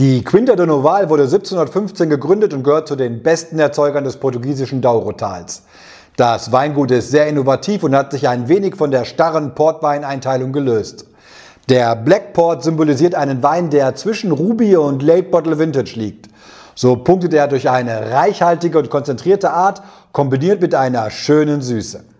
Die Quinta do Noval wurde 1715 gegründet und gehört zu den besten Erzeugern des portugiesischen Douro-Tals. Das Weingut ist sehr innovativ und hat sich ein wenig von der starren Portweineinteilung gelöst. Der Black Port symbolisiert einen Wein, der zwischen Ruby und Late Bottle Vintage liegt. So punktet er durch eine reichhaltige und konzentrierte Art, kombiniert mit einer schönen Süße.